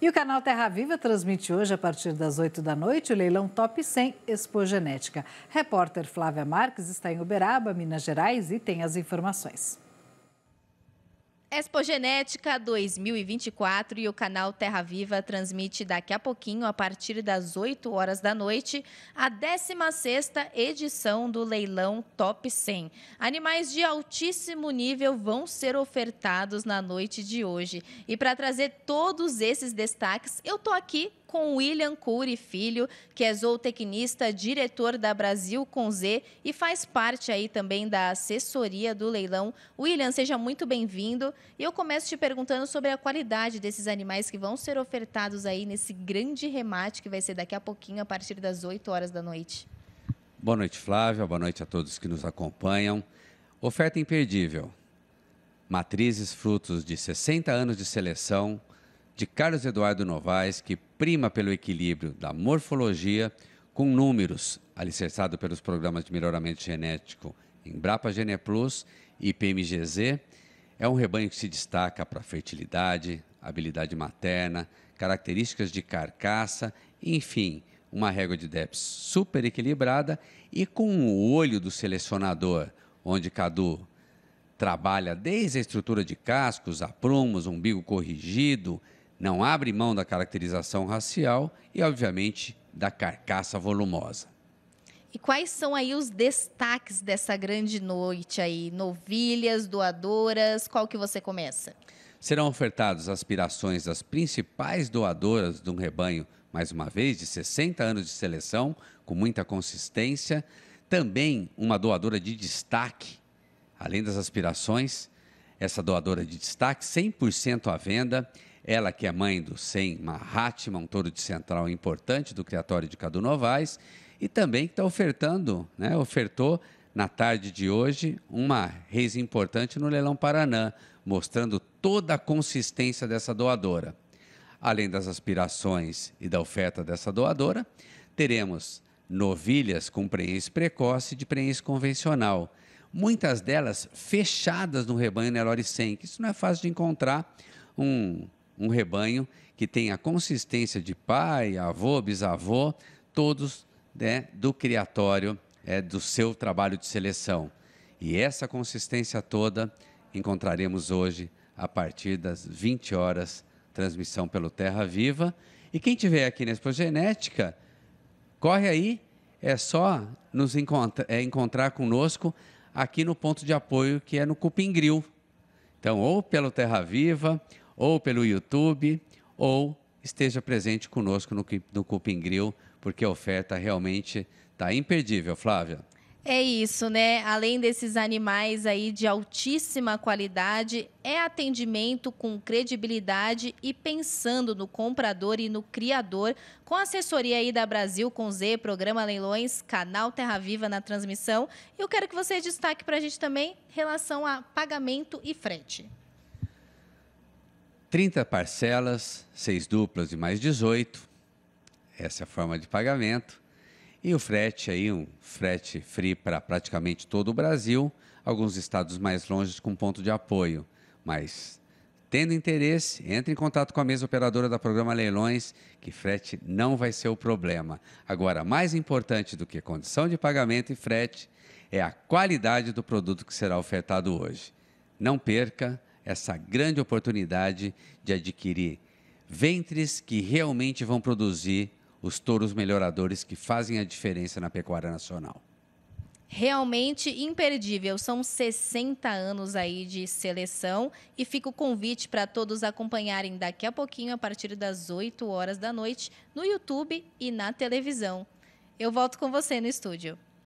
E o canal Terra Viva transmite hoje, a partir das 8 da noite, o leilão Top 100 Expo Genética. Repórter Flávia Marques está em Uberaba, Minas Gerais, e tem as informações. Genética 2024 e o canal Terra Viva transmite daqui a pouquinho, a partir das 8 horas da noite, a 16ª edição do leilão Top 100. Animais de altíssimo nível vão ser ofertados na noite de hoje. E para trazer todos esses destaques, eu tô aqui com William Cury Filho, que é zootecnista, diretor da Brasil com Z e faz parte aí também da assessoria do leilão. William, seja muito bem-vindo. E eu começo te perguntando sobre a qualidade desses animais que vão ser ofertados aí nesse grande remate que vai ser daqui a pouquinho, a partir das 8 horas da noite. Boa noite, Flávia. Boa noite a todos que nos acompanham. Oferta imperdível. Matrizes frutos de 60 anos de seleção, de Carlos Eduardo Novaes, que prima pelo equilíbrio da morfologia com números, alicerçado pelos programas de melhoramento genético Embrapa Gene Plus e PMGZ, é um rebanho que se destaca para fertilidade, habilidade materna, características de carcaça, enfim, uma régua de DEPS super equilibrada e com o olho do selecionador, onde Cadu trabalha desde a estrutura de cascos, aprumos, umbigo corrigido, não abre mão da caracterização racial e, obviamente, da carcaça volumosa. E quais são aí os destaques dessa grande noite aí? Novilhas, doadoras, qual que você começa? Serão ofertadas aspirações das principais doadoras de um rebanho, mais uma vez, de 60 anos de seleção, com muita consistência. Também uma doadora de destaque, além das aspirações, essa doadora de destaque, 100% à venda, ela que é mãe do Sem Mahatma, um touro de central importante do criatório de Cadu Novaes, e também que está ofertando, né, ofertou na tarde de hoje uma reis importante no Leilão Paranã, mostrando toda a consistência dessa doadora. Além das aspirações e da oferta dessa doadora, teremos novilhas com preenche precoce e de preenche convencional, muitas delas fechadas no rebanho Nelore 100, que isso não é fácil de encontrar um um rebanho que tem a consistência de pai, avô, bisavô, todos né, do criatório é, do seu trabalho de seleção. E essa consistência toda encontraremos hoje a partir das 20 horas, transmissão pelo Terra Viva. E quem tiver aqui na Expo Genética, corre aí, é só nos encontra é, encontrar conosco aqui no ponto de apoio que é no Cupim Grill. Então, ou pelo Terra Viva, ou pelo YouTube, ou esteja presente conosco no, no Cupim Grill, porque a oferta realmente está imperdível, Flávia. É isso, né? Além desses animais aí de altíssima qualidade, é atendimento com credibilidade e pensando no comprador e no criador, com assessoria aí da Brasil com Z, programa Leilões, canal Terra Viva na transmissão. Eu quero que você destaque para a gente também relação a pagamento e frete. 30 parcelas, 6 duplas e mais 18. Essa é a forma de pagamento. E o frete aí, um frete free para praticamente todo o Brasil, alguns estados mais longe com ponto de apoio. Mas tendo interesse, entre em contato com a mesa operadora da programa Leilões, que frete não vai ser o problema. Agora, mais importante do que condição de pagamento e frete é a qualidade do produto que será ofertado hoje. Não perca, essa grande oportunidade de adquirir ventres que realmente vão produzir os touros melhoradores que fazem a diferença na pecuária nacional. Realmente imperdível. São 60 anos aí de seleção e fica o convite para todos acompanharem daqui a pouquinho, a partir das 8 horas da noite, no YouTube e na televisão. Eu volto com você no estúdio.